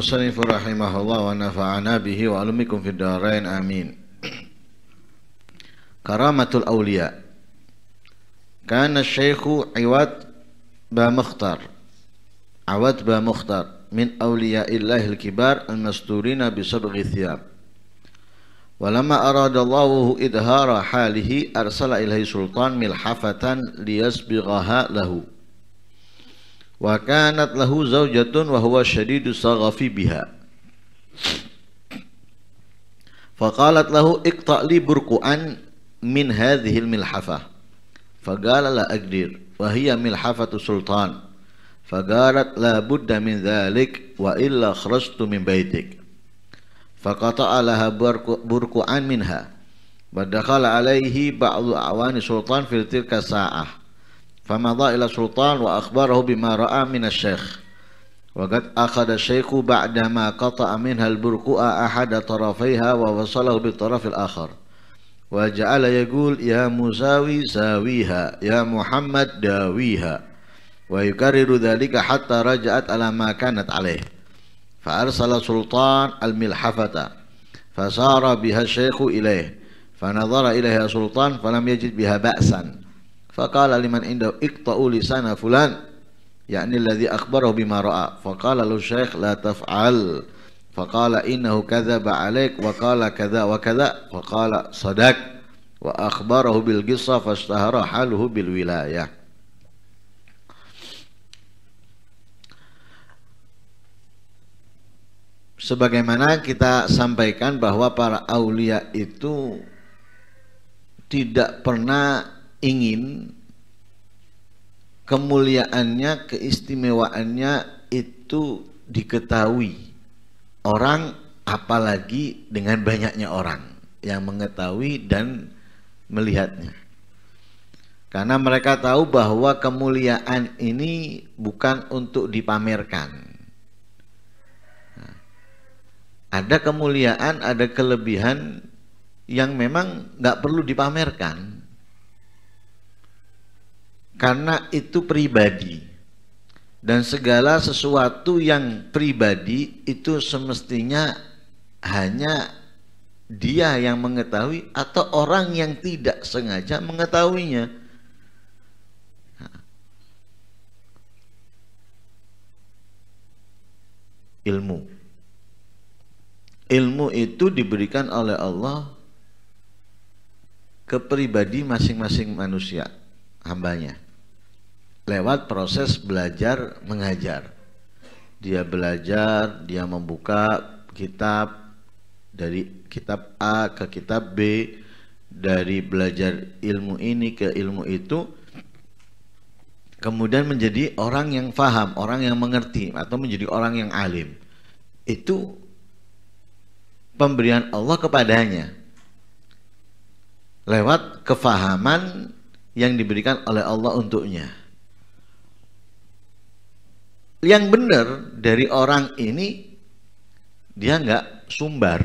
المصنف رحمه الله ونفعنا به وعلمكم في الدارين آمين كرامة الأولياء كان الشيخ عواد با عواد با من أولياء الله الكبار المستورين بصبغ الثياب ولما أراد الله إظهار حاله أرسل إليه سلطان ملحفة ليسبغها له وكانت له زوجة وهو شديد الصغف بها فقالت له اقطع لي برقعا من هذه الملحفة فقال لا أقدر وهي ملحفة سلطان فقالت لا بد من ذلك وإلا خرجت من بيتك فقطع لها برقعا منها ودخل عليه بعض أعوان سلطان في تلك الساعة فمضى إلى سلطان وأخبره بما رأى من الشيخ وقد أخذ الشيخ بعدما قطع منها البرقوء أحد طرفيها ووصله بالطرف الآخر وجعل يقول يا مساوي ساويها يا محمد داويها ويكرر ذلك حتى رجعت على ما كانت عليه فأرسل سلطان الملحفة فسار بها الشيخ إليه فنظر إليها سلطان فلم يجد بها بأسا Faqala liman indah iqta'u lisana fulan yakni alladhi akhbarahu bima ra'a faqala lu syekh la taf'al faqala innahu kadzaba alaik wa qala kadza wa kadza faqala sadaq wa akhbarahu bil qissa fashtahara haluhu bil wilayah Sebagaimana kita sampaikan bahwa para aulia itu tidak pernah ingin kemuliaannya, keistimewaannya itu diketahui orang apalagi dengan banyaknya orang yang mengetahui dan melihatnya. Karena mereka tahu bahwa kemuliaan ini bukan untuk dipamerkan. Ada kemuliaan, ada kelebihan yang memang nggak perlu dipamerkan karena itu pribadi dan segala sesuatu yang pribadi itu semestinya hanya dia yang mengetahui atau orang yang tidak sengaja mengetahuinya ilmu ilmu itu diberikan oleh Allah ke pribadi masing-masing manusia hambanya lewat proses belajar mengajar. Dia belajar, dia membuka kitab dari kitab A ke kitab B, dari belajar ilmu ini ke ilmu itu, kemudian menjadi orang yang faham, orang yang mengerti, atau menjadi orang yang alim. Itu pemberian Allah kepadanya lewat kefahaman yang diberikan oleh Allah untuknya yang benar dari orang ini dia nggak sumbar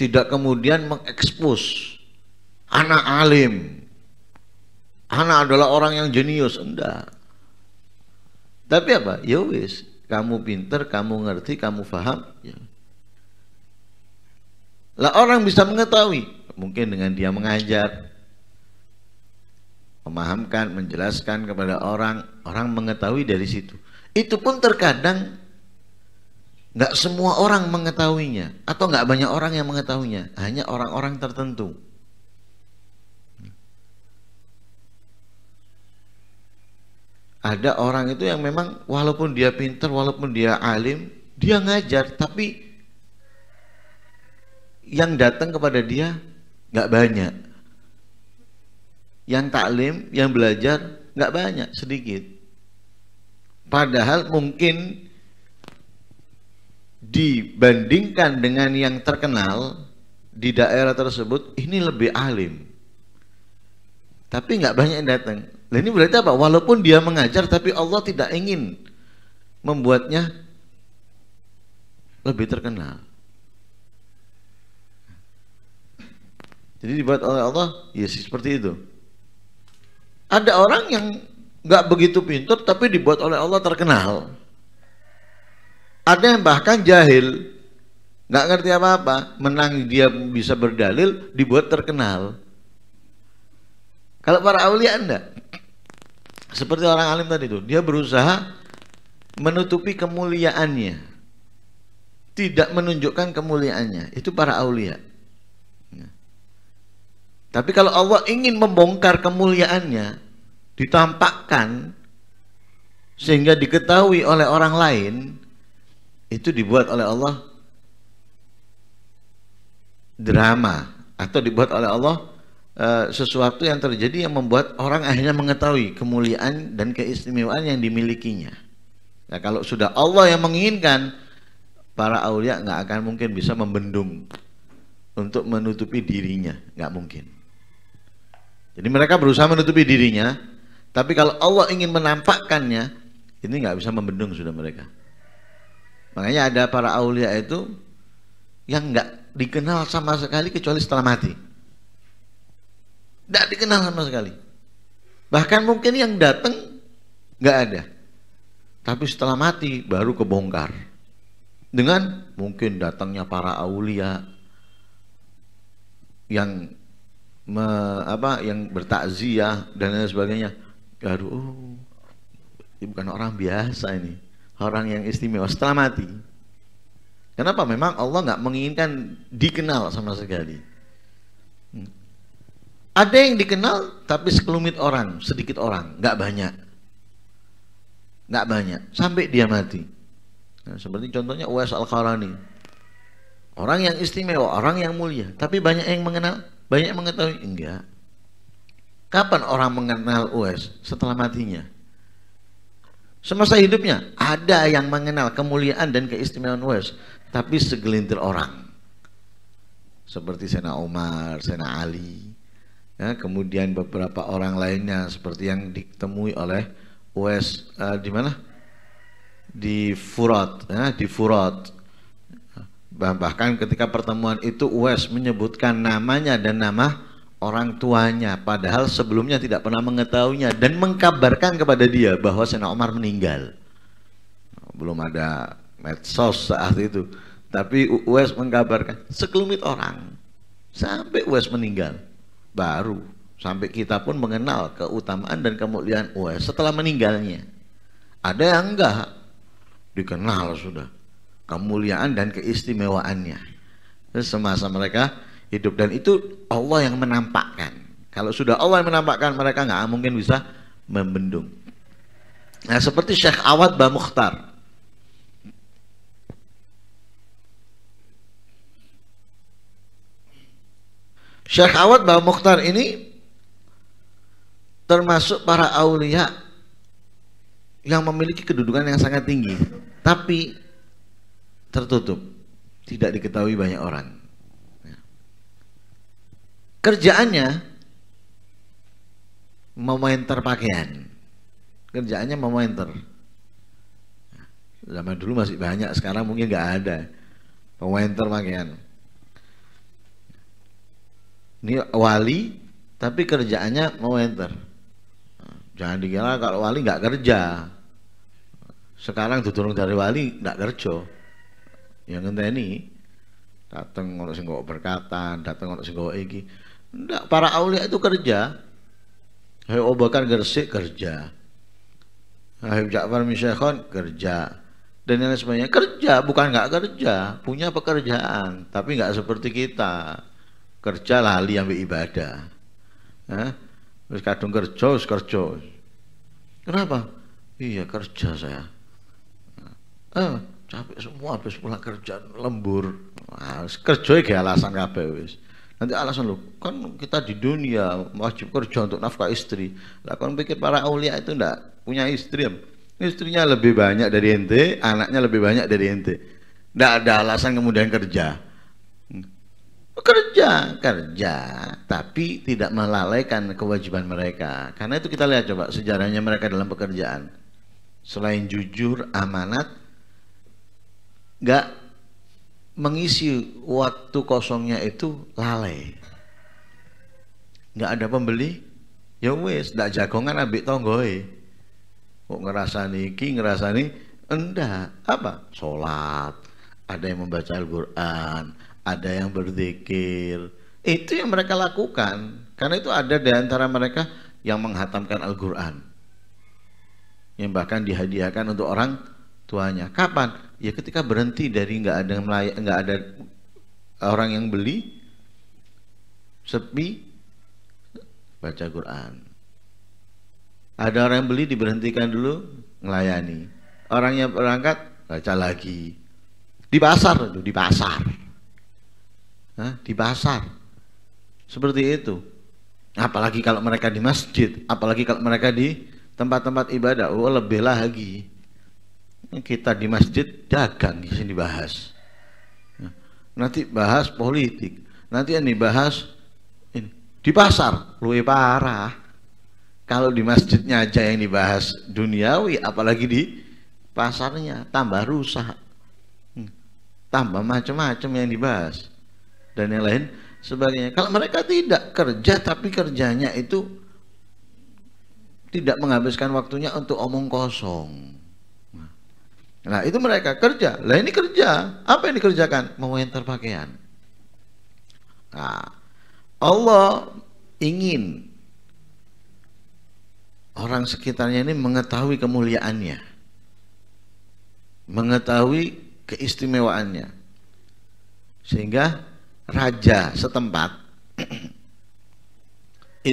tidak kemudian mengekspos anak alim anak adalah orang yang jenius enggak tapi apa ya wis kamu pinter kamu ngerti kamu faham, ya. lah orang bisa mengetahui mungkin dengan dia mengajar memahamkan, menjelaskan kepada orang, orang mengetahui dari situ. Itu pun terkadang nggak semua orang mengetahuinya atau nggak banyak orang yang mengetahuinya, hanya orang-orang tertentu. Ada orang itu yang memang walaupun dia pinter, walaupun dia alim, dia ngajar, tapi yang datang kepada dia nggak banyak yang taklim, yang belajar nggak banyak, sedikit. Padahal mungkin dibandingkan dengan yang terkenal di daerah tersebut ini lebih alim. Tapi nggak banyak yang datang. Dan ini berarti apa? Walaupun dia mengajar tapi Allah tidak ingin membuatnya lebih terkenal. Jadi dibuat oleh Allah, ya seperti itu. Ada orang yang nggak begitu pintar tapi dibuat oleh Allah terkenal. Ada yang bahkan jahil, nggak ngerti apa-apa, menang dia bisa berdalil, dibuat terkenal. Kalau para awliya enggak. Seperti orang alim tadi itu, dia berusaha menutupi kemuliaannya. Tidak menunjukkan kemuliaannya. Itu para awliya. Tapi kalau Allah ingin membongkar kemuliaannya, ditampakkan sehingga diketahui oleh orang lain, itu dibuat oleh Allah drama atau dibuat oleh Allah e, sesuatu yang terjadi yang membuat orang akhirnya mengetahui kemuliaan dan keistimewaan yang dimilikinya. Nah, kalau sudah Allah yang menginginkan, para aulia nggak akan mungkin bisa membendung untuk menutupi dirinya, nggak mungkin. Jadi mereka berusaha menutupi dirinya, tapi kalau Allah ingin menampakkannya, ini nggak bisa membendung sudah mereka. Makanya ada para aulia itu yang nggak dikenal sama sekali kecuali setelah mati. Nggak dikenal sama sekali. Bahkan mungkin yang datang nggak ada. Tapi setelah mati baru kebongkar. Dengan mungkin datangnya para aulia yang me, apa yang bertakziah dan lain sebagainya. Aduh, oh, ini bukan orang biasa ini, orang yang istimewa setelah mati. Kenapa? Memang Allah nggak menginginkan dikenal sama sekali. Hmm. Ada yang dikenal tapi sekelumit orang, sedikit orang, nggak banyak, nggak banyak sampai dia mati. Nah, seperti contohnya Uwais Al Qarani, orang yang istimewa, orang yang mulia, tapi banyak yang mengenal, banyak mengetahui? Enggak. Kapan orang mengenal US? Setelah matinya. Semasa hidupnya ada yang mengenal kemuliaan dan keistimewaan US, tapi segelintir orang. Seperti Sena Umar, Sena Ali, ya, kemudian beberapa orang lainnya seperti yang ditemui oleh US uh, eh, di mana? Di Furat, ya, di Furat Bahkan ketika pertemuan itu U.S. menyebutkan namanya dan nama orang tuanya padahal sebelumnya tidak pernah mengetahuinya dan mengkabarkan kepada dia bahwa Sena Omar meninggal. Belum ada medsos saat itu. Tapi U.S. mengkabarkan sekelumit orang sampai U.S. meninggal. Baru sampai kita pun mengenal keutamaan dan kemuliaan U.S. setelah meninggalnya. Ada yang enggak dikenal sudah kemuliaan dan keistimewaannya semasa mereka hidup dan itu Allah yang menampakkan kalau sudah Allah yang menampakkan mereka nggak mungkin bisa membendung nah seperti Syekh Awad Ba Mukhtar Syekh Awad Ba Mukhtar ini termasuk para aulia yang memiliki kedudukan yang sangat tinggi tapi tertutup, tidak diketahui banyak orang. Ya. Kerjaannya memainter pakaian. Kerjaannya memainter. Zaman dulu masih banyak, sekarang mungkin nggak ada. pemainter pakaian. Ini wali, tapi kerjaannya memainter. Jangan dikira kalau wali nggak kerja. Sekarang diturun dari wali nggak kerja ya ngenteni dateng datang orang kok berkatan datang orang singgok lagi, iki ndak para aulia itu kerja hei Obakan Gersik kerja Habib Ja'far Misyekhon kerja dan lain sebagainya kerja bukan nggak kerja punya pekerjaan tapi nggak seperti kita kerja lali ambil ibadah Hah? terus kadung kerja terus kerja kenapa iya kerja saya ah, capek semua habis pulang kerja lembur nah, kerja ya alasan kabeh wis nanti alasan lu kan kita di dunia wajib kerja untuk nafkah istri lah kan pikir para aulia itu ndak punya istri istrinya lebih banyak dari ente anaknya lebih banyak dari ente ndak ada alasan kemudian kerja kerja kerja tapi tidak melalaikan kewajiban mereka karena itu kita lihat coba sejarahnya mereka dalam pekerjaan selain jujur amanat nggak mengisi waktu kosongnya itu lalai nggak ada pembeli ya wes nggak jagongan abik tonggoy, e. kok ngerasani ngerasa nih, endah, apa sholat ada yang membaca Al-Quran ada yang berzikir itu yang mereka lakukan karena itu ada di antara mereka yang menghatamkan Al-Quran yang bahkan dihadiahkan untuk orang tuanya. Kapan? Ya ketika berhenti dari nggak ada melayak nggak ada orang yang beli, sepi, baca Quran. Ada orang yang beli diberhentikan dulu melayani Orang yang berangkat baca lagi. Di pasar itu, di pasar. Hah? Di pasar. Seperti itu. Apalagi kalau mereka di masjid, apalagi kalau mereka di tempat-tempat ibadah, oh lebih lagi kita di masjid dagang di sini bahas ya. nanti bahas politik nanti yang dibahas ini di pasar luwe parah kalau di masjidnya aja yang dibahas duniawi apalagi di pasarnya tambah rusak hmm. tambah macam-macam yang dibahas dan yang lain sebagainya kalau mereka tidak kerja tapi kerjanya itu tidak menghabiskan waktunya untuk omong kosong Nah itu mereka kerja. Lah ini kerja. Apa yang dikerjakan? Mewentar pakaian. Nah, Allah ingin orang sekitarnya ini mengetahui kemuliaannya. Mengetahui keistimewaannya. Sehingga raja setempat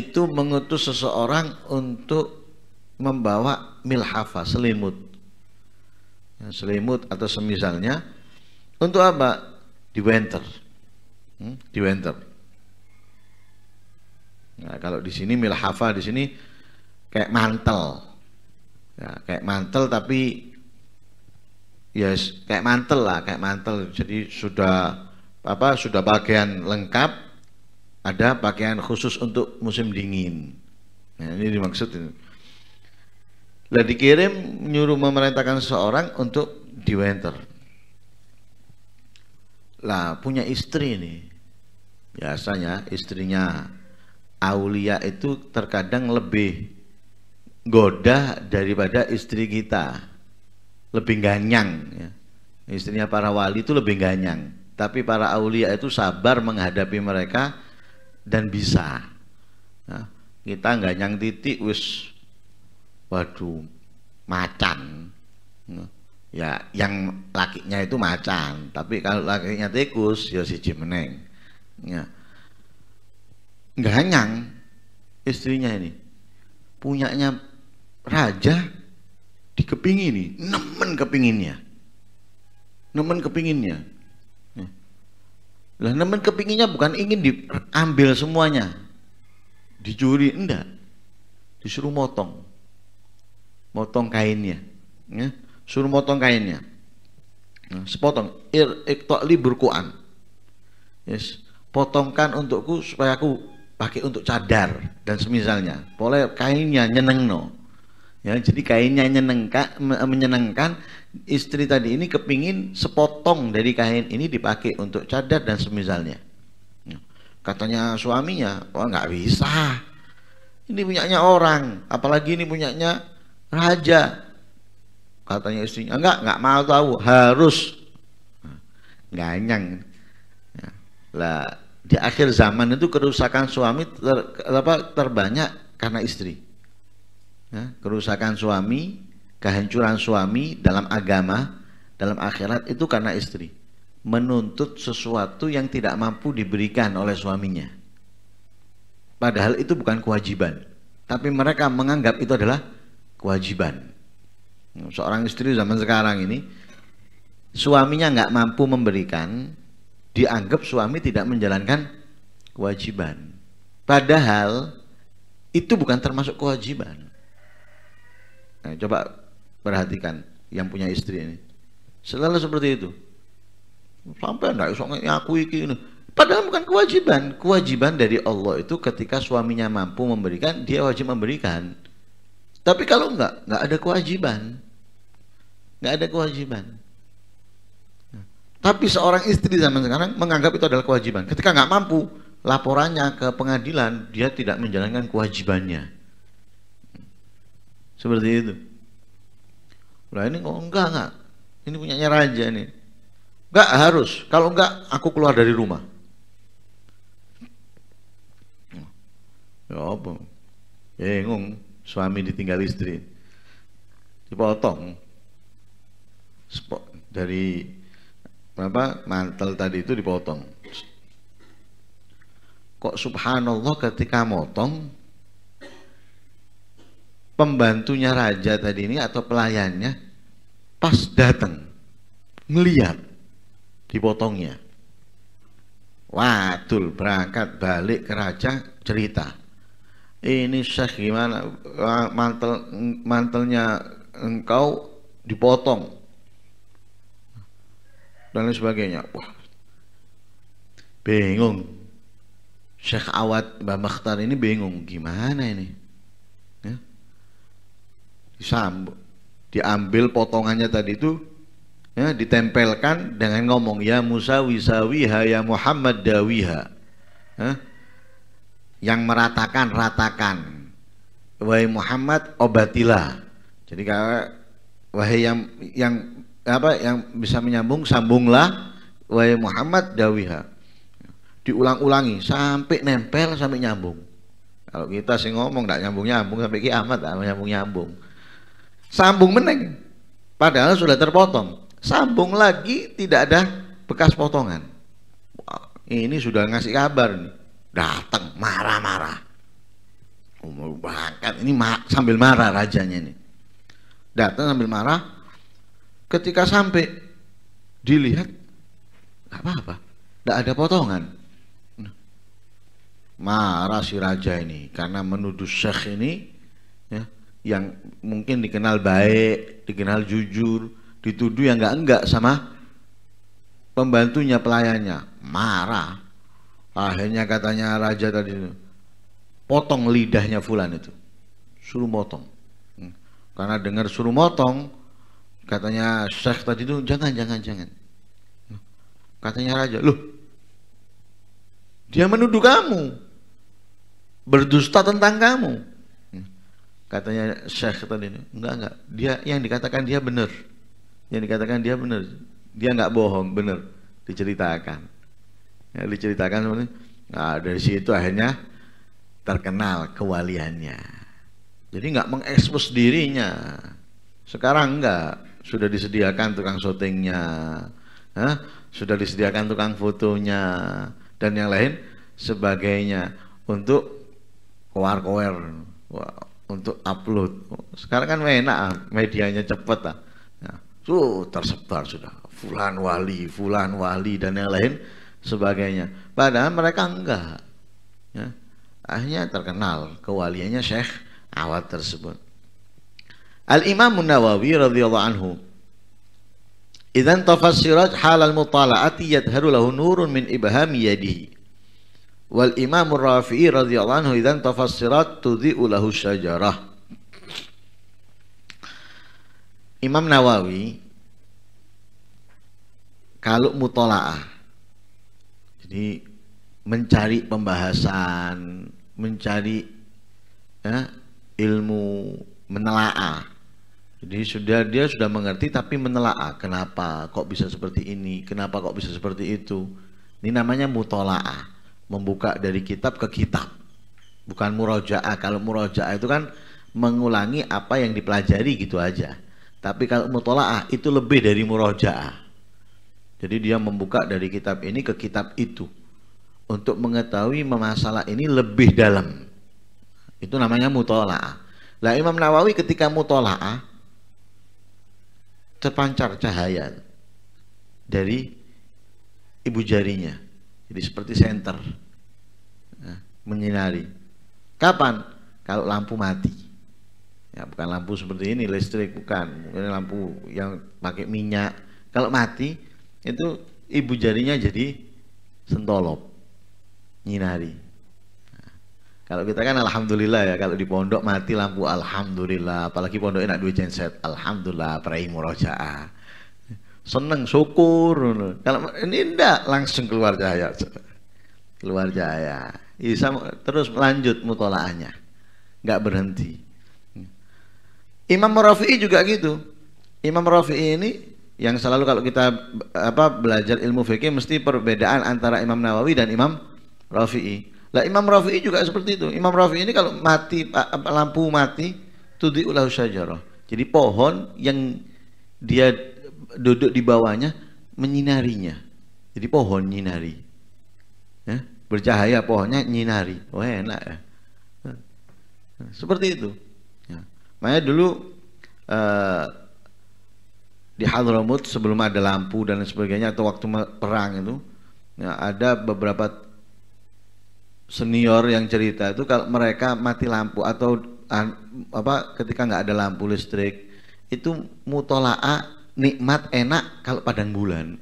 itu mengutus seseorang untuk membawa milhafa, selimut selimut atau semisalnya untuk apa winter hmm? winter nah kalau di sini milhafa di sini kayak mantel ya, kayak mantel tapi yes, kayak mantel lah kayak mantel jadi sudah apa sudah bagian lengkap ada pakaian khusus untuk musim dingin nah, ini dimaksud ini lah dikirim nyuruh memerintahkan seseorang untuk diwenter. Lah punya istri nih. Biasanya istrinya Aulia itu terkadang lebih goda daripada istri kita. Lebih ganyang ya. Istrinya para wali itu lebih ganyang. Tapi para aulia itu sabar menghadapi mereka dan bisa. Nah, kita ganyang titik wis waduh macan ya yang lakinya itu macan tapi kalau lakinya tikus ya si meneng ya nggak istrinya ini punyanya raja di keping ini nemen kepinginnya nemen kepinginnya ya. lah nemen kepinginnya bukan ingin diambil semuanya dicuri enggak disuruh motong motong kainnya ya. suruh motong kainnya nah, sepotong ir iktoli berkuan yes potongkan untukku supaya aku pakai untuk cadar dan semisalnya boleh kainnya nyeneng no ya jadi kainnya nyenengka, menyenangkan istri tadi ini kepingin sepotong dari kain ini dipakai untuk cadar dan semisalnya ya. katanya suaminya oh nggak bisa ini punyanya orang apalagi ini punyanya raja katanya istrinya enggak enggak mau tahu harus nah, ganyang ya. lah di akhir zaman itu kerusakan suami ter, apa, terbanyak karena istri ya, kerusakan suami kehancuran suami dalam agama dalam akhirat itu karena istri menuntut sesuatu yang tidak mampu diberikan oleh suaminya padahal itu bukan kewajiban tapi mereka menganggap itu adalah kewajiban. Seorang istri zaman sekarang ini suaminya nggak mampu memberikan, dianggap suami tidak menjalankan kewajiban. Padahal itu bukan termasuk kewajiban. Nah, coba perhatikan yang punya istri ini. Selalu seperti itu. Sampai enggak usah ngaku ini. Padahal bukan kewajiban. Kewajiban dari Allah itu ketika suaminya mampu memberikan, dia wajib memberikan. Tapi kalau enggak, enggak ada kewajiban. Enggak ada kewajiban. tapi seorang istri zaman sekarang menganggap itu adalah kewajiban. Ketika enggak mampu, laporannya ke pengadilan, dia tidak menjalankan kewajibannya. Seperti itu. Lah ini kok enggak enggak. Ini punyanya raja ini, Enggak harus. Kalau enggak aku keluar dari rumah. Ya apa? Ya, bingung suami ditinggal istri dipotong dari apa mantel tadi itu dipotong kok subhanallah ketika motong pembantunya raja tadi ini atau pelayannya pas datang ngeliat dipotongnya Wadul berangkat balik ke raja cerita ini Syekh gimana ah, mantel mantelnya engkau dipotong dan lain sebagainya wah bingung Syekh Awad Mbah Makhtar ini bingung gimana ini ya? disambung diambil potongannya tadi itu ya, ditempelkan dengan ngomong ya Musa wisawiha ya Muhammad dawiha ya? yang meratakan ratakan wahai Muhammad obatilah jadi kalau wahai yang yang apa yang bisa menyambung sambunglah wahai Muhammad dawiha diulang-ulangi sampai nempel sampai nyambung kalau kita sih ngomong tidak nyambung-nyambung sampai kiamat tidak ah, nyambung-nyambung sambung meneng padahal sudah terpotong sambung lagi tidak ada bekas potongan Wah, ini sudah ngasih kabar nih datang marah-marah oh, umur bahkan ini ma sambil marah rajanya ini datang sambil marah ketika sampai dilihat nggak apa-apa nggak ada potongan nah, marah si raja ini karena menuduh syekh ini ya, yang mungkin dikenal baik dikenal jujur dituduh yang enggak enggak sama pembantunya pelayannya marah Akhirnya katanya raja tadi potong lidahnya fulan itu. Suruh motong. Hmm. Karena dengar suruh motong, katanya Syekh tadi itu jangan jangan jangan. Hmm. Katanya raja, "Loh, dia menuduh kamu berdusta tentang kamu." Hmm. Katanya Syekh tadi, "Enggak, enggak. Dia yang dikatakan dia benar. Yang dikatakan dia benar. Dia enggak bohong, benar." Diceritakan ya, diceritakan seperti nah, dari situ akhirnya terkenal kewaliannya jadi nggak mengekspos dirinya sekarang nggak sudah disediakan tukang syutingnya Hah? sudah disediakan tukang fotonya dan yang lain sebagainya untuk koar-koar untuk upload sekarang kan enak ah. medianya cepet lah ya. tuh tersebar sudah fulan wali fulan wali dan yang lain sebagainya. Padahal mereka enggak. Ya. Akhirnya terkenal kewaliannya Syekh Awad tersebut. Al Imam Nawawi radhiyallahu anhu Idan tafsirat hal al mutala'ati yadharu lahu nurun min ibham yadihi. Wal Imam Rafi'i radhiyallahu anhu idan tafsirat tudhi'u lahu syajarah. Imam Nawawi kalau mutola'ah jadi mencari pembahasan, mencari ya, ilmu, menelaah. Jadi sudah dia sudah mengerti tapi menelaah kenapa kok bisa seperti ini, kenapa kok bisa seperti itu. Ini namanya mutolaah, membuka dari kitab ke kitab. Bukan murojaah. Kalau murojaah itu kan mengulangi apa yang dipelajari gitu aja. Tapi kalau mutolaah itu lebih dari murojaah. Jadi dia membuka dari kitab ini ke kitab itu untuk mengetahui masalah ini lebih dalam. Itu namanya mutola'ah. Lah Imam Nawawi ketika mutola'ah terpancar cahaya dari ibu jarinya. Jadi seperti senter ya, menyinari. Kapan? Kalau lampu mati. Ya, bukan lampu seperti ini, listrik bukan. Mungkin lampu yang pakai minyak. Kalau mati, itu ibu jarinya jadi sentolop nyinari nah, kalau kita kan alhamdulillah ya kalau di pondok mati lampu alhamdulillah apalagi pondok enak duit genset alhamdulillah prai murojaah seneng syukur kalau ini enggak langsung keluar cahaya keluar cahaya bisa terus lanjut mutolaahnya nggak berhenti Imam Rafi'i juga gitu Imam Rafi'i ini yang selalu kalau kita apa belajar ilmu fikih mesti perbedaan antara Imam Nawawi dan Imam Rafi'i. Lah Imam Rafi'i juga seperti itu. Imam Rafi'i ini kalau mati lampu mati tudi ulahu syajarah. Jadi pohon yang dia duduk di bawahnya menyinarinya. Jadi pohon nyinari. Ya, bercahaya pohonnya nyinari. Oh enak ya. Seperti itu. Ya. Makanya dulu eh, di Hadramut sebelum ada lampu dan sebagainya atau waktu perang itu ya, ada beberapa senior yang cerita itu kalau mereka mati lampu atau apa ketika nggak ada lampu listrik itu mutolaa nikmat enak kalau padang bulan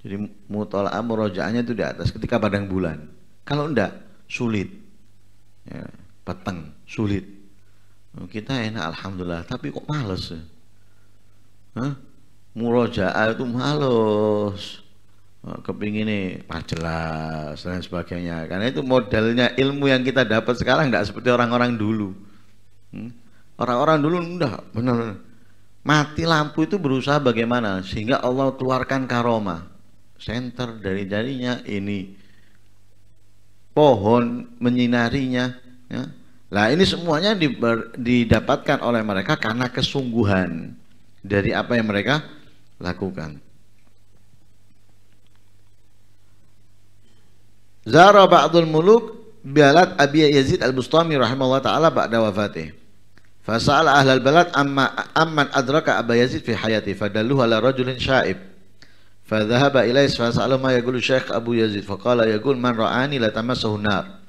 jadi mutolaa merojaannya itu di atas ketika padang bulan kalau enggak sulit ya, peteng sulit kita enak alhamdulillah tapi kok males ya? Hah? itu males kepingin pajelas dan sebagainya karena itu modelnya ilmu yang kita dapat sekarang tidak seperti orang-orang dulu hmm? orang-orang dulu udah benar mati lampu itu berusaha bagaimana sehingga Allah keluarkan karoma center dari jarinya ini pohon menyinarinya ya Nah ini semuanya didapatkan oleh mereka karena kesungguhan dari apa yang mereka lakukan. Zara ba'dul muluk bialat Abi Yazid al-Bustami rahimahullah ta'ala ba'da wafatih. Fasa'ala ahlal balad amma amman adraka Abi Yazid fi hayati fadalluhu ala rajulin syaib. Fadhahaba ilaih fasa'alu ma yagulu syekh Abu Yazid faqala yagul man ra'ani la nar.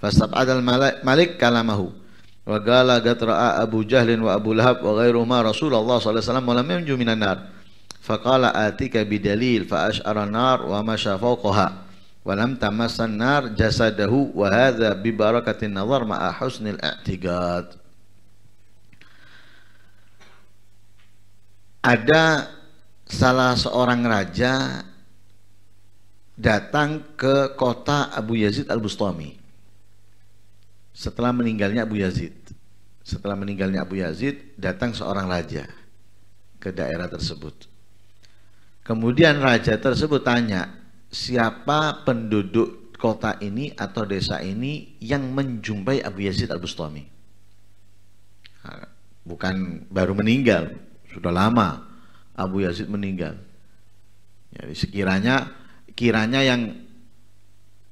Fastab'adal Malik kalamahu. Wa gala gatra'a Abu Jahlin wa Abu Lahab wa ghairuhuma Rasulullah sallallahu alaihi wasallam wa lam yunju minan nar. Faqala atika bidalil fa ash'ara nar wa masha fawqaha. Wa lam tamassan nar jasadahu wa hadha bi barakatin nazar ma'a husnil i'tiqad. Ada salah seorang raja datang ke kota Abu Yazid Al-Bustami setelah meninggalnya Abu Yazid, setelah meninggalnya Abu Yazid, datang seorang raja ke daerah tersebut. Kemudian raja tersebut tanya, siapa penduduk kota ini atau desa ini yang menjumpai Abu Yazid al-Bustami? Bukan baru meninggal, sudah lama Abu Yazid meninggal. Jadi sekiranya kiranya yang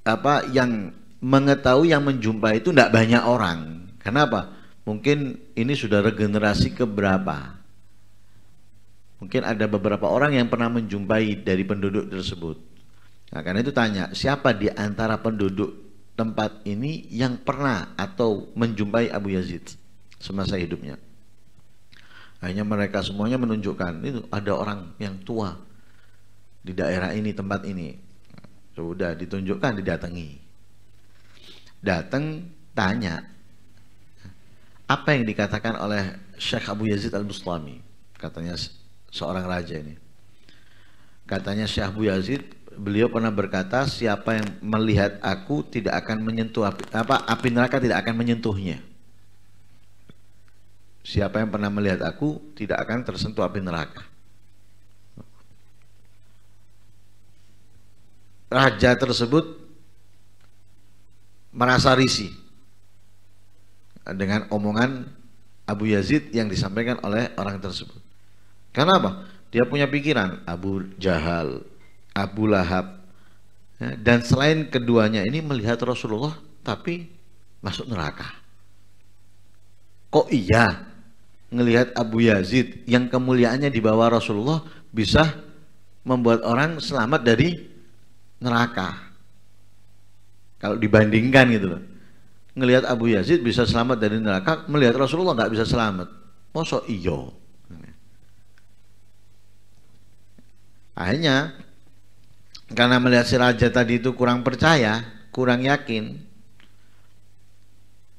apa yang mengetahui yang menjumpai itu tidak banyak orang. Kenapa? Mungkin ini sudah regenerasi keberapa? Mungkin ada beberapa orang yang pernah menjumpai dari penduduk tersebut. Nah, karena itu tanya, siapa di antara penduduk tempat ini yang pernah atau menjumpai Abu Yazid semasa hidupnya? Hanya mereka semuanya menunjukkan, itu ada orang yang tua di daerah ini, tempat ini. Nah, sudah ditunjukkan, didatangi datang tanya apa yang dikatakan oleh Syekh Abu Yazid Al-Bustami katanya seorang raja ini katanya Syekh Abu Yazid beliau pernah berkata siapa yang melihat aku tidak akan menyentuh api, apa api neraka tidak akan menyentuhnya siapa yang pernah melihat aku tidak akan tersentuh api neraka raja tersebut merasa risih dengan omongan Abu Yazid yang disampaikan oleh orang tersebut. Karena apa? Dia punya pikiran Abu Jahal, Abu Lahab, ya, dan selain keduanya ini melihat Rasulullah tapi masuk neraka. Kok iya Melihat Abu Yazid yang kemuliaannya di bawah Rasulullah bisa membuat orang selamat dari neraka. Kalau dibandingkan gitu loh. Ngelihat Abu Yazid bisa selamat dari neraka, melihat Rasulullah nggak bisa selamat. moso iyo. Akhirnya karena melihat si raja tadi itu kurang percaya, kurang yakin.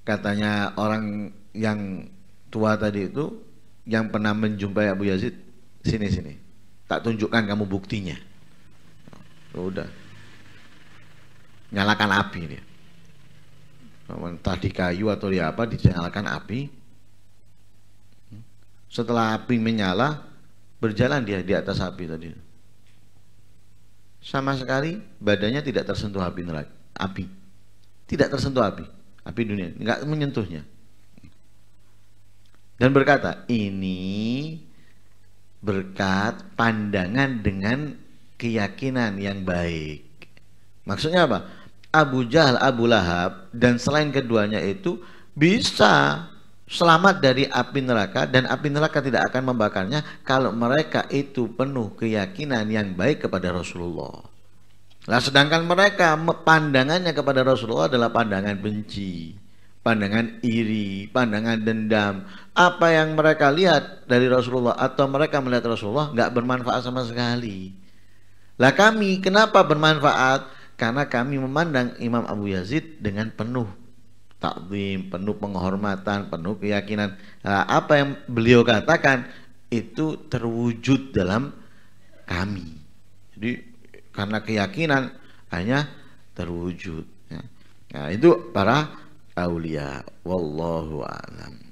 Katanya orang yang tua tadi itu yang pernah menjumpai Abu Yazid, sini sini. Tak tunjukkan kamu buktinya. Ya udah nyalakan api dia. Entah di kayu atau di apa dinyalakan api. Setelah api menyala, berjalan dia di atas api tadi. Sama sekali badannya tidak tersentuh api neraka, api. Tidak tersentuh api, api dunia, nggak menyentuhnya. Dan berkata, ini berkat pandangan dengan keyakinan yang baik. Maksudnya apa? Abu Jahal, Abu Lahab dan selain keduanya itu bisa selamat dari api neraka dan api neraka tidak akan membakarnya kalau mereka itu penuh keyakinan yang baik kepada Rasulullah. Nah, sedangkan mereka pandangannya kepada Rasulullah adalah pandangan benci, pandangan iri, pandangan dendam. Apa yang mereka lihat dari Rasulullah atau mereka melihat Rasulullah nggak bermanfaat sama sekali. Lah kami kenapa bermanfaat? karena kami memandang Imam Abu Yazid dengan penuh takzim, penuh penghormatan, penuh keyakinan. Nah, apa yang beliau katakan itu terwujud dalam kami. Jadi karena keyakinan hanya terwujud. Ya. Nah, itu para aulia. Wallahu a'lam.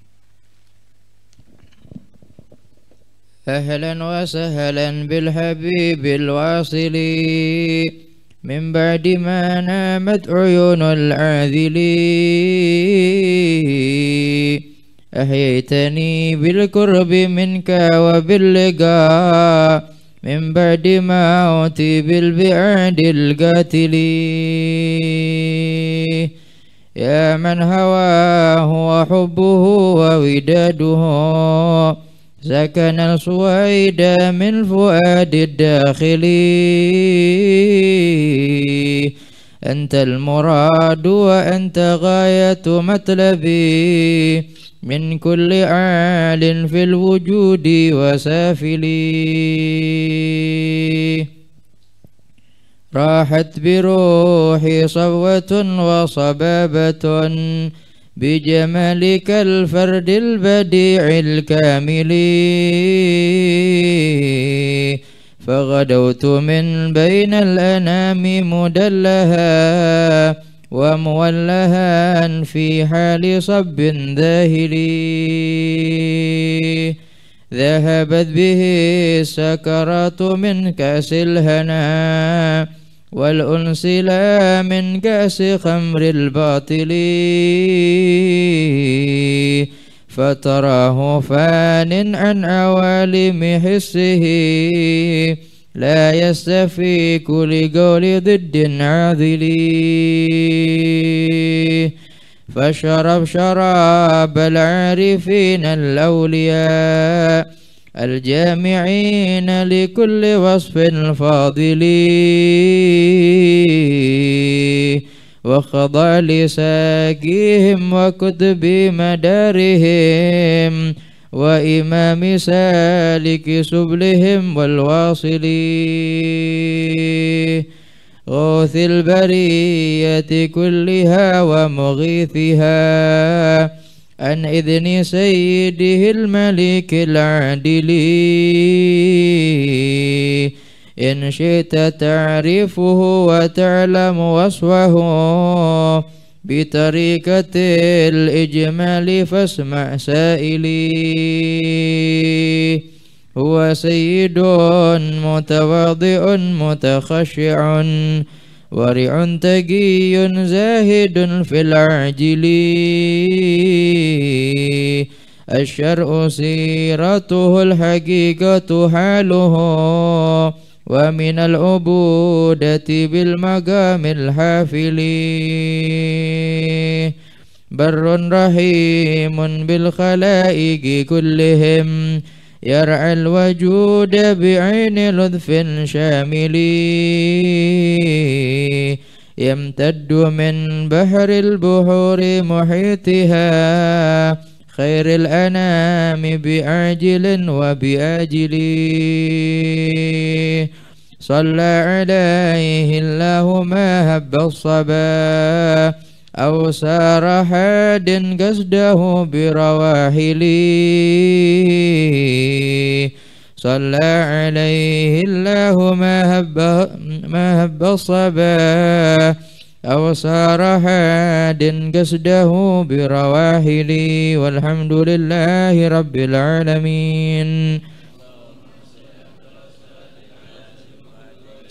أهلا وسهلا بالحبيب wasili. من بعد ما نامت عيون العاذلين أحييتني بالقرب منك وباللقاء من بعد ما أوتي بالبعاد القاتلين يا من هواه وحبه ووداده سكن الصويد من فؤاد الداخلي أنت المراد وأنت غاية مطلبي من كل عال في الوجود وسافلي راحت بروحي صبوة وصبابة بجمالك الفرد البديع الكامل فغدوت من بين الأنام مدلها ومولها في حال صب ذاهل ذهبت به السكرات من كأس الهنا والأنس لا من كأس خمر الباطل فتراه فان عن عوالم حسه لا يستفيك لقول ضد عاذل فشرب شراب العارفين الأولياء الجامعين لكل وصف فاضل وخضع لساقيهم وكتب مدارهم وإمام سالك سبلهم والواصل غوث البرية كلها ومغيثها عن إذن سيده الملك العادل إن شئت تعرفه وتعلم وصفه بطريقة الإجمال فاسمع سائلي هو سيد متواضع متخشع ورع تقي زاهد في العجل الشرء سيرته الحقيقة حاله ومن العبودة بالمقام الحافل بر رحيم بالخلائق كلهم يرعى الوجود بعين لذف شامل يمتد من بحر البحور محيطها خير الأنام بآجل وبآجل صلى عليه الله ما هب الصبا أو سار حاد قصده برواحلي صلى عليه الله ما هب ما هب الصبا أو سار حاد قصده برواحلي والحمد لله رب العالمين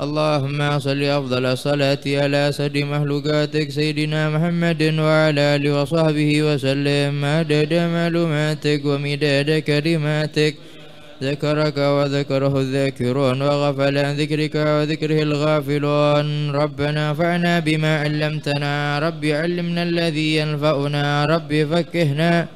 اللهم صل أفضل الصلاة على سد مخلوقاتك سيدنا محمد وعلى آله وصحبه وسلم عدد معلوماتك ومداد كلماتك ذكرك وذكره الذاكرون وغفل عن ذكرك وذكره الغافلون ربنا فعنا بما علمتنا ربي علمنا الذي ينفعنا ربي فكهنا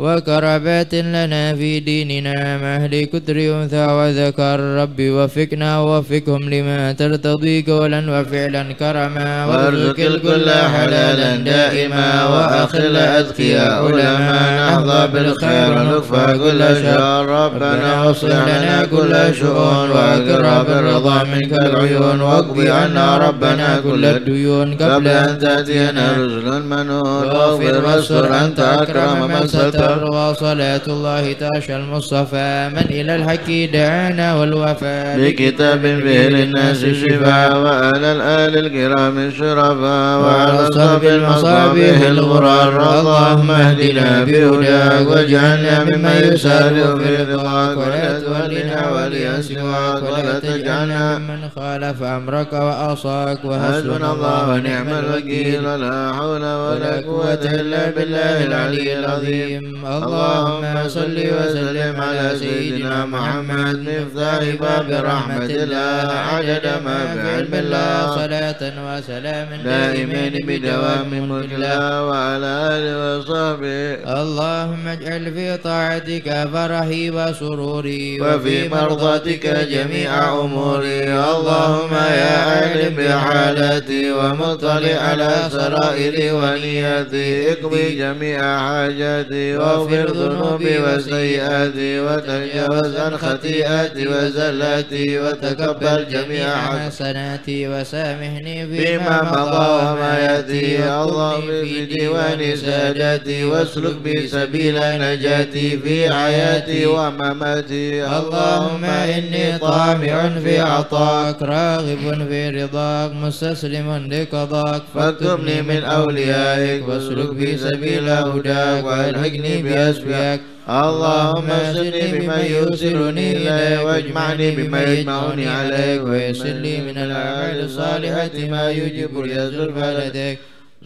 وكربات لنا في ديننا مهل كتر أنثى وذكر رب وفقنا ووفقهم لما ترتضي قولا وفعلا كرما وارزق الكل حلالا دائما وأخل أذكياء لما نحظى بالخير ونكفى كل شر ربنا اصلح لنا كل شؤون وأقرب بالرضا منك العيون واقضي عنا ربنا كل الديون قبل أن تأتينا رجل منون واغفر واستر أنت أكرم من ستر والثروة صلاة الله تاش المصطفى من إلى الحق دعانا والوفاء بكتاب به للناس الشفاء وعلى الآل الكرام الشرفاء وعلى صحب المصابيح الغرار اللهم اهدنا بهدى واجعلنا ممن يسارع في رضاك ولا تولنا وليا سواك ولا تجعلنا ممن خالف أمرك واصاك وحسبنا الله ونعم الوكيل لا حول ولا قوة إلا بالله العلي العظيم اللهم صل وسلم على سيدنا محمد مفتاح باب رحمة الله عدد ما بعلم الله صلاة وسلام دائمين بدوام ملك الله وعلى آله وصحبه اللهم اجعل في طاعتك فرحي وسروري وفي مرضاتك جميع عمري اللهم يا عالم بحالتي ومطلع على سرائري ونيتي اقضي جميع حاجاتي واغفر ذنوبي وسيئاتي وتجاوز عن خطيئاتي وزلاتي وتقبل جميع حسناتي وسامحني بما مضى وما ياتي اللهم في ديوان سادتي واسلك بي سبيل نجاتي في حياتي ومماتي اللهم اني طاعتي طامع في عطاك راغب في رضاك مستسلم لقضاك فاكتبني من أوليائك واسلك في سبيل هداك والحقني بأسبياك اللهم اسرني بمن يوصلني إليه واجمعني بمن يجمعني عليك ويسر لي من الأعمال الصالحة ما يجب لي زلفى لديك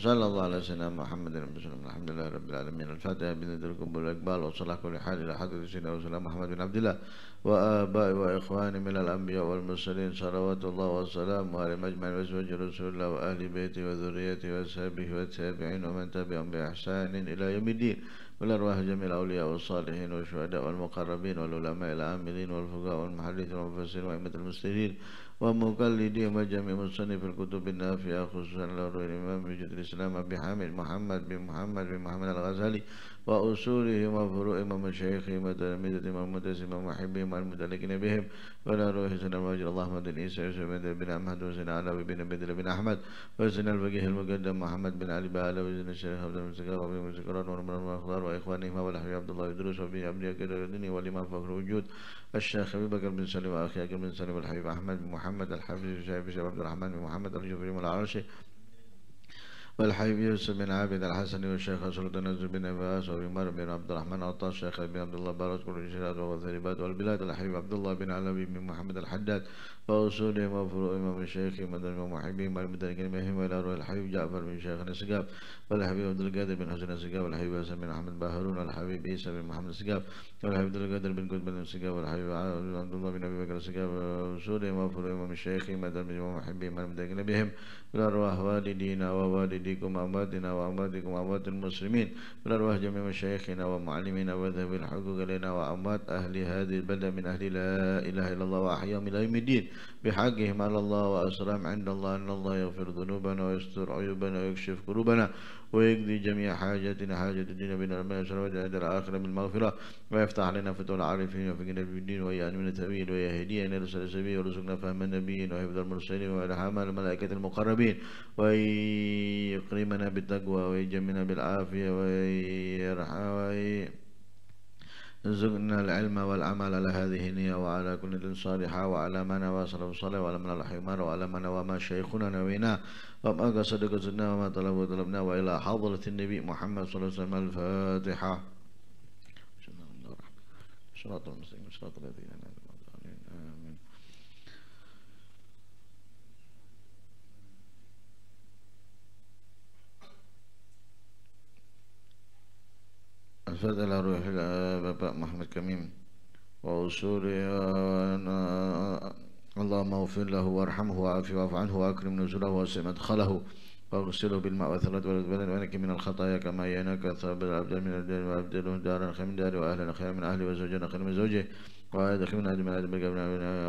صلى الله على سيدنا محمد وسلم الحمد لله رب العالمين الفاتحة بذات القلوب والإقبال وصلاح كل حال إلى حضرة سيدنا وسلام محمد بن عبد الله وابائي واخواني من الأنبياء والمرسلين صلوات الله والسلام على مجمع وزوج رسول الله وأهل بيته وذريته وأصحابه والتابعين ومن تبعهم بإحسان إلى يوم الدين والأرواح جميع الأولياء والصالحين والشهداء والمقربين والعلماء العاملين والفقهاء والمحدثين والمفسرين وأئمة المسلمين ومقلدي وجميع مصنف الكتب النافعة خصوصا لروي الإمام بجد الإسلام أبي حامد محمد بن محمد بن محمد الغزالي وأصوله وفروع إمام الشيخ وتلاميذ إمام مدرس إمام محبهم والمتلقين بهم ولا روح سنة الواجر اللهم دل إيسا يوسف بن بن أحمد وزن على بن بدر بن أحمد وزن الفقيه المقدم محمد بن علي بن وزن الشيخ عبد المسكر وابن المسكران ورمضان والأخضر وإخوانهما والحبيب عبد الله يدرس وابن أبني أكيد الدنيا والإمام فخر وجود الشيخ أبي بكر بن سليم وأخي أكيد بن سليم والحبيب أحمد بن محمد الحافظ الشيخ عبد الرحمن بن محمد الجبري والعرشي والحبيب بن عابد الحسن والشيخ سلطان النجم بن عباس وعمر بن عبد الرحمن عطا الشيخ بن عبد الله بارك كل الإشارات والثريبات والبلاد الحبيب عبد الله بن علوي بن محمد الحداد وأصولهم وفروعهم الشيخ مدن ومحبهم والمدركين بهم وإلى روح الحبيب جعفر بن شيخ نسقاب والحبيب عبد القادر بن حسن نسقاب والحبيب حسن بن أحمد باهرون والحبيب عيسى بن محمد نسقاب والحبيب عبد القادر بن قطب بن نسقاب والحبيب عبد الله بن أبي بكر نسقاب وأصولهم وفروعهم الشيخ مدن ومحبهم والمدركين بهم من والدينا ووالديكم أمواتنا وأمواتكم أموات المسلمين من جميع مشايخنا ومعلمينا وذهب الحقوق لنا وأموات أهل هذه البلد من أهل لا إله إلا الله وأحياهم إلى يوم الدين بحقهم على الله وأسلام عند الله أن الله يغفر ذنوبنا ويستر عيوبنا ويكشف كروبنا ويقضي جميع حاجاتنا حاجة الدنيا بنا ما يسر وجعل الآخرة من المغفرة ويفتح لنا فتوى العارفين وفقنا في الدين ويا من التأويل ويهدينا هدينا رسل السبيل ورزقنا فهم النبيين وحفظ المرسلين وإلهام الملائكة المقربين ويقرمنا بالتقوى ويجمنا بالعافية ويرحم زدنا العلم والعمل على هذه النية وعلى كل صالحة وعلى ما نوى صلى الله وعلى من الحمار وعلى ما نوى ما شيخنا نوينا وما قصد قصدنا وما طلب طلبنا وإلى حضرة النبي محمد صلى الله عليه وسلم الفاتحة بسم الله الرحمن الرحيم صراط المستقيم صراط الذين أنعمت الفضل على روح البابا محمد كميم وأصوله اللهم اغفر له وارحمه وعافه واعف عنه واكرم نزله واسع مدخله واغسله بالماء والثلج والبلد وانك من الخطايا كما ينكث بالعبد من الدين وابدله دارا خير من داره واهلا خير من اهله وزوجا خير من زوجه ويدخل من عذاب من عذاب القبر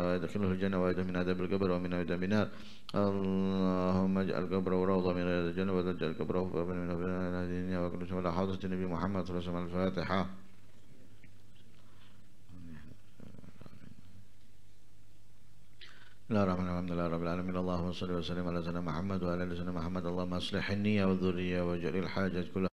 ويدخله الجنة ويدخل من عذاب القبر ومن عذاب النار اللهم اجعل القبر وروضة من رياض الجنة واجعل القبر وفقنا من أبناء الدنيا وكل شيء حضرة النبي محمد صلى الله عليه وسلم الفاتحة بسم الله الرحمن الرحيم الحمد لله رب العالمين اللهم صل وسلم على سيدنا محمد وعلى سيدنا محمد اللهم اصلح النية والذرية واجعل الحاجة كلها